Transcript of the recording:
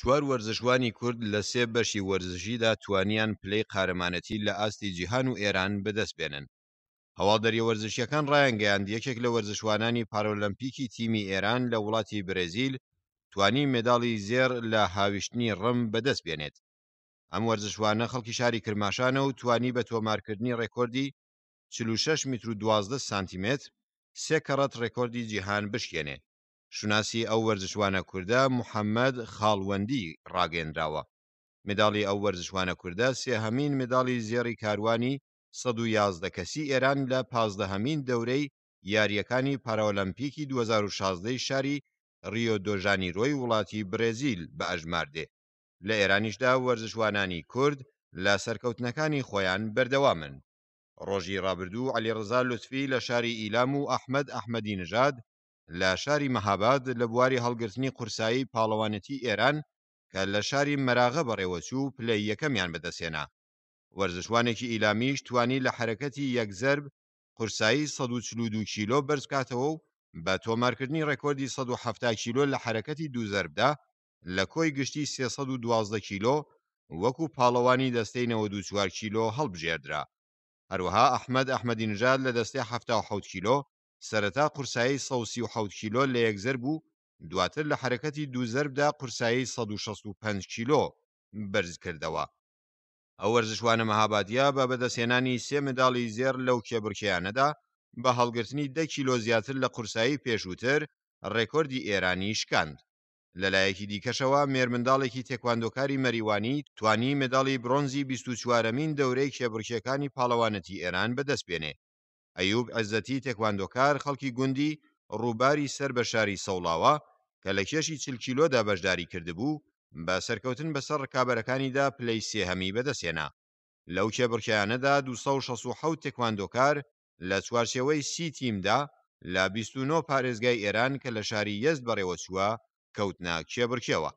چوار وەرزشوانی کورد لە سێ بەشی وەرزشیدا توانیان پلەی قارەمانەتی لە ئاستی جیهان و ئێران بەدەستبێنن هەواڵدەری وەرزشیەکان ڕایەنگەیاند یەکێک لە وەرزشوانانی پارۆلمپیکی تیمی ئێران لە وڵاتی برێزیل توانی مێداڵی زێر لە هاویشتنی ڕم بەدەست بێنێت ئەم وەرزشوانە خەڵکی شاری کرماشانە و توانی بە تۆمارکردنی ڕێکۆردی 46 میتر و 12 سانتیمتر سێ کەڕەت ڕێکۆردی جیهان بشکێنێ شوناسی ئەو وەرزشوانە کووردە محەممەد خاڵوەندی ڕاگەندراوە مداڵی ئەو وەرزشوانە کووردە سێهەمین مداڵی زێڕی کاروانی 111 کەسی ئێران لە پازدەهەمین دەورەی یاریەکانی پاراۆلمپیکی 2016 شاری ڕیۆدۆژانی ڕۆی وڵاتی برێزیل بە ئەژماردێ لە ئێرانیشدا وەرزشوانانی کورد لە سەرکەوتنەکانی خۆیان بەردەوامن ڕۆژی ڕابردوو علیڕزا لوتفی لە شاری ئیلام و ئەحمد ئەحمەدی نژاد لە شاری مەهاباد لە بواری هەڵگرتنی قورسایی پاڵەوانەتی ئێران کە لە شاری مەراغە بەڕێوەچوو پلەی یەکەمیان بدەسێنا وەرزشوانێکی ئیلامیش توانی لە حرەکەتی یەکزرب قورسایی 142 کیلۆ بەرزکاتەوە و بە تۆمارکردنی ڕێکۆردی 1970 کیلۆ لە حرەکەتی دووزەربدا لە کۆی گشتی 312 کیلۆ وەکو پاڵەوانی دەستەی 94 کیلۆ هەڵبژێردرا هەروەها ئەحمد ئەحمەدی نژاد لە دەستی 1970 کیلۆ سەرەتا قورسایی 1970 کیلۆ لە یەکزەر بوو دواتر لە حرکەتی دووزەردا قورسایی 165 کیلۆ بەرز کردەوە ئەو وەرزشوانە مەهابادیا بە بەدەسێنانی سێ منداڵی زێر لەو کێبرکیانەدا بە هەڵگرتنی دە کیلۆ زیاتر لە قورسایی پێشووتر ڕێکۆردی ئێرانی شکاند لەلایەکی دیکەشەوە مێرمنداڵێکی تێکواندۆکاری مەریوانی توانی مداڵی برۆنزی 24مین دەورەی کێبرکیەکانی پاڵەوانەتی ئێران بەدەستپێنێ ئەیوب ئەزەتی تێکواندۆکار خەڵکی گوندی ڕووباری سەر بە شاری سەوڵاوە کە لە کێشی چلکیلۆدا بەشداری کردبوو بە سەرکەوتن بەسەر ڕکابەرەکانیدا پلەی سێهەمی بەدەسێنا لەو کێبڕکیانەدا 1960 تێکواندۆکار لە چوارچەوەی سی تیمدا لە 29 پارێزگای ئێران کە لە شاری یەست بەڕێوە چووە کەوتنا کێبڕکەوە